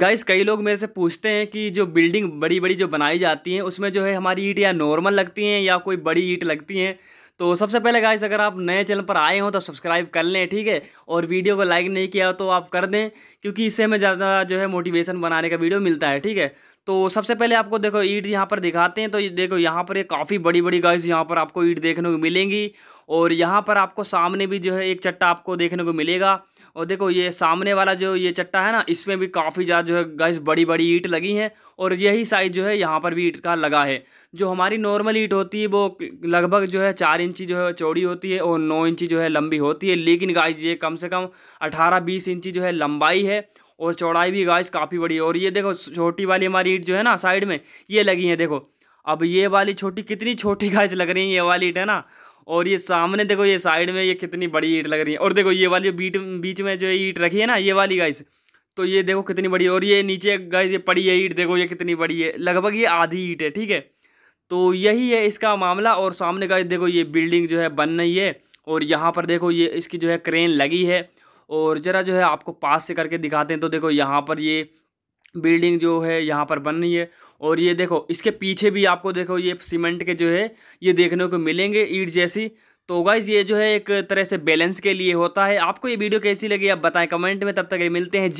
guys कई लोग मेरे से पूछते हैं कि जो बिल्डिंग बड़ी बड़ी जो बनाई जाती हैं उसमें जो है हमारी ईट या नॉर्मल लगती हैं या कोई बड़ी ईट लगती हैं तो सबसे पहले गाइस अगर आप नए चैनल पर आए हो तो सब्सक्राइब कर लें ठीक है और वीडियो को लाइक नहीं किया तो आप कर दें क्योंकि इससे हमें ज़्यादा जो है मोटिवेशन बनाने का वीडियो मिलता है ठीक है तो सबसे पहले आपको देखो ईट यहाँ पर दिखाते हैं तो देखो यहाँ पर ये काफ़ी बड़ी बड़ी गाइस यहाँ पर आपको ईट देखने को मिलेंगी और यहाँ पर आपको सामने भी जो है एक चट्टा आपको देखने को मिलेगा और देखो ये सामने वाला जो ये चट्टा है ना इसमें भी काफ़ी ज़्यादा जो है गैस बड़ी बड़ी ईट लगी हैं और यही साइज़ जो है यहाँ पर भी ईट का लगा है जो हमारी नॉर्मल ईट होती है वो लगभग जो है चार इंची जो है चौड़ी होती है और नौ इंची जो है लंबी होती है लेकिन गाइस ये कम से कम अठारह बीस इंची जो है लंबाई है और चौड़ाई भी गाइस काफ़ी बड़ी है और ये देखो छोटी वाली हमारी ईट जो है ना साइड में ये लगी है देखो अब ये वाली छोटी कितनी छोटी गाइस लग रही है ये वाली ईट है ना और ये सामने देखो ये साइड में ये कितनी बड़ी ईट लग रही है और देखो ये वाली बीट बीच में जो ईट रखी है ना ये वाली गाइस तो ये देखो कितनी बड़ी और ये नीचे गाइस ये पड़ी है ईट देखो ये कितनी बड़ी है लगभग ये आधी ईट है ठीक है तो यही है इसका मामला और सामने गाइस देखो ये बिल्डिंग जो है बन रही है और यहाँ पर देखो ये इसकी जो है क्रेन लगी है और ज़रा जो है आपको पास से करके दिखाते हैं तो देखो यहाँ पर ये बिल्डिंग जो है यहाँ पर बन रही है और ये देखो इसके पीछे भी आपको देखो ये सीमेंट के जो है ये देखने को मिलेंगे ईट जैसी तो गाइज ये जो है एक तरह से बैलेंस के लिए होता है आपको ये वीडियो कैसी लगी आप बताएं कमेंट में तब तक ये मिलते हैं